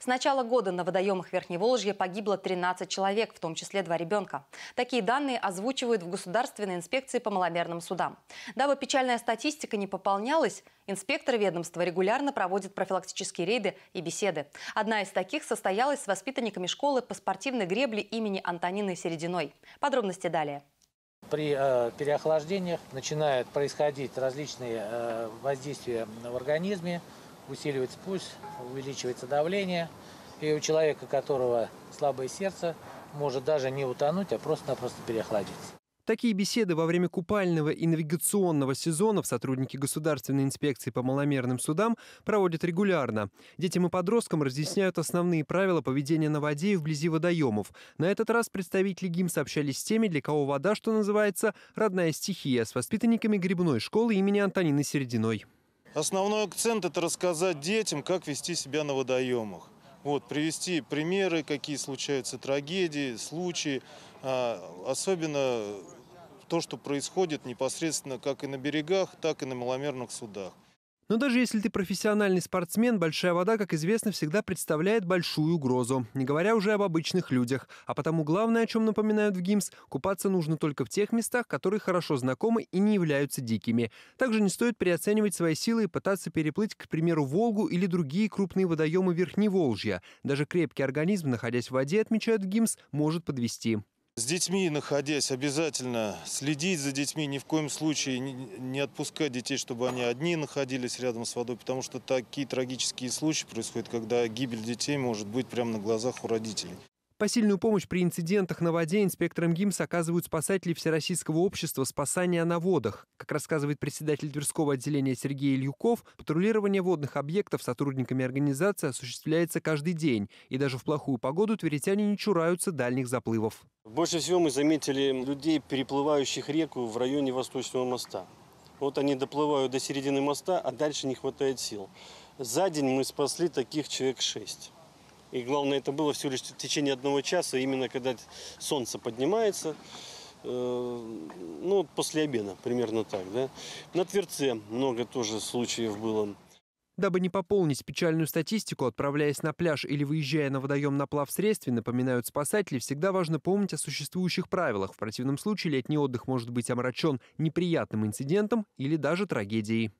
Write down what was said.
С начала года на водоемах Верхневолжья погибло 13 человек, в том числе два ребенка. Такие данные озвучивают в Государственной инспекции по маломерным судам. Дабы печальная статистика не пополнялась, инспекторы ведомства регулярно проводят профилактические рейды и беседы. Одна из таких состоялась с воспитанниками школы по спортивной гребле имени Антонины Серединой. Подробности далее. При э, переохлаждениях начинают происходить различные э, воздействия в организме, усиливается пульс, увеличивается давление. И у человека, у которого слабое сердце, может даже не утонуть, а просто-напросто переохладиться. Такие беседы во время купального и навигационного сезонов сотрудники Государственной инспекции по маломерным судам проводят регулярно. Детям и подросткам разъясняют основные правила поведения на воде и вблизи водоемов. На этот раз представители ГИМС общались с теми, для кого вода, что называется, родная стихия, с воспитанниками грибной школы имени Антонины Серединой. Основной акцент – это рассказать детям, как вести себя на водоемах. Вот, привести примеры, какие случаются трагедии, случаи, а, особенно то, что происходит непосредственно как и на берегах, так и на маломерных судах. Но даже если ты профессиональный спортсмен, большая вода, как известно, всегда представляет большую угрозу, не говоря уже об обычных людях. А потому главное, о чем напоминают в ГИМС, купаться нужно только в тех местах, которые хорошо знакомы и не являются дикими. Также не стоит переоценивать свои силы и пытаться переплыть, к примеру, Волгу или другие крупные водоемы Верхневолжья. Даже крепкий организм, находясь в воде, отмечают в ГИМС, может подвести. С детьми, находясь, обязательно следить за детьми, ни в коем случае не отпускать детей, чтобы они одни находились рядом с водой, потому что такие трагические случаи происходят, когда гибель детей может быть прямо на глазах у родителей. Посильную помощь при инцидентах на воде инспекторам ГИМС оказывают спасатели Всероссийского общества спасания на водах. Как рассказывает председатель Тверского отделения Сергей Ильюков, патрулирование водных объектов сотрудниками организации осуществляется каждый день. И даже в плохую погоду тверитяне не чураются дальних заплывов. Больше всего мы заметили людей, переплывающих реку в районе Восточного моста. Вот они доплывают до середины моста, а дальше не хватает сил. За день мы спасли таких человек шесть. И главное, это было всего лишь в течение одного часа, именно когда солнце поднимается, э, ну, после обеда, примерно так, да. На Тверце много тоже случаев было. Дабы не пополнить печальную статистику, отправляясь на пляж или выезжая на водоем на плавсредстве, напоминают спасатели, всегда важно помнить о существующих правилах. В противном случае летний отдых может быть омрачен неприятным инцидентом или даже трагедией.